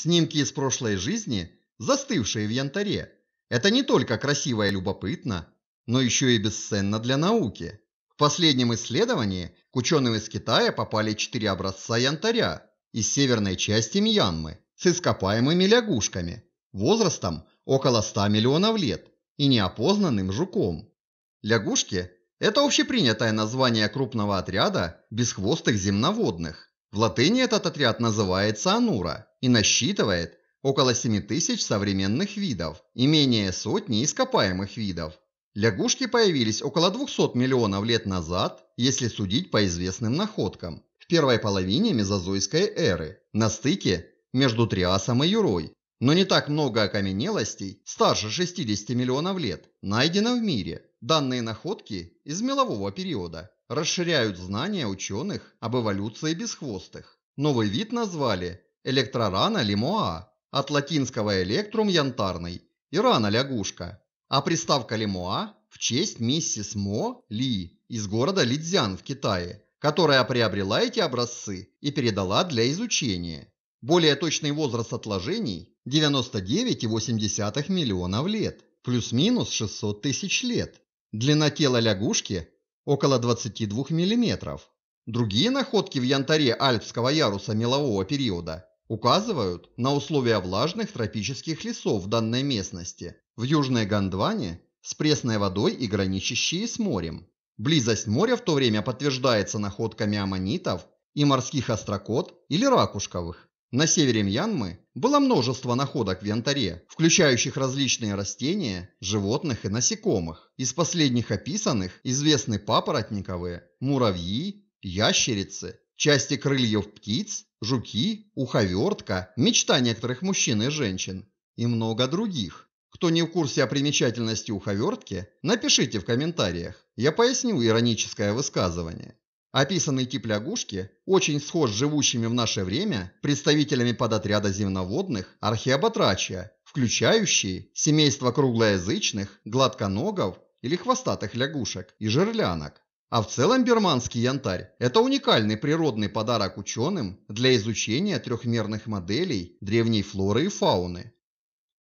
Снимки из прошлой жизни, застывшие в янтаре, это не только красиво и любопытно, но еще и бесценно для науки. В последнем исследовании к ученым из Китая попали четыре образца янтаря из северной части Мьянмы с ископаемыми лягушками, возрастом около 100 миллионов лет и неопознанным жуком. Лягушки – это общепринятое название крупного отряда бесхвостых земноводных. В латыни этот отряд называется анура и насчитывает около 7000 современных видов и менее сотни ископаемых видов. Лягушки появились около 200 миллионов лет назад, если судить по известным находкам, в первой половине мезозойской эры, на стыке между Триасом и Юрой. Но не так много окаменелостей, старше 60 миллионов лет, найдено в мире. Данные находки из мелового периода расширяют знания ученых об эволюции бесхвостых. Новый вид назвали электрорана лимоа, от латинского электрум янтарный и рана лягушка, а приставка лимоа в честь миссис Мо Ли из города Лидзян в Китае, которая приобрела эти образцы и передала для изучения. Более точный возраст отложений – 99,8 миллионов лет, плюс-минус 600 тысяч лет. Длина тела лягушки около 22 мм. Другие находки в янтаре альпского яруса мелового периода указывают на условия влажных тропических лесов в данной местности, в Южной Гондване с пресной водой и граничащие с морем. Близость моря в то время подтверждается находками аммонитов и морских острокот или ракушковых. На севере Мьянмы было множество находок в янтаре, включающих различные растения, животных и насекомых. Из последних описанных известны папоротниковые, муравьи, ящерицы, части крыльев птиц, жуки, уховертка, мечта некоторых мужчин и женщин и много других. Кто не в курсе о примечательности уховертки, напишите в комментариях, я поясню ироническое высказывание. Описанный тип лягушки очень схож с живущими в наше время представителями подотряда земноводных археобатрачия, включающие семейство круглоязычных, гладконогов или хвостатых лягушек и жерлянок. А в целом берманский янтарь – это уникальный природный подарок ученым для изучения трехмерных моделей древней флоры и фауны.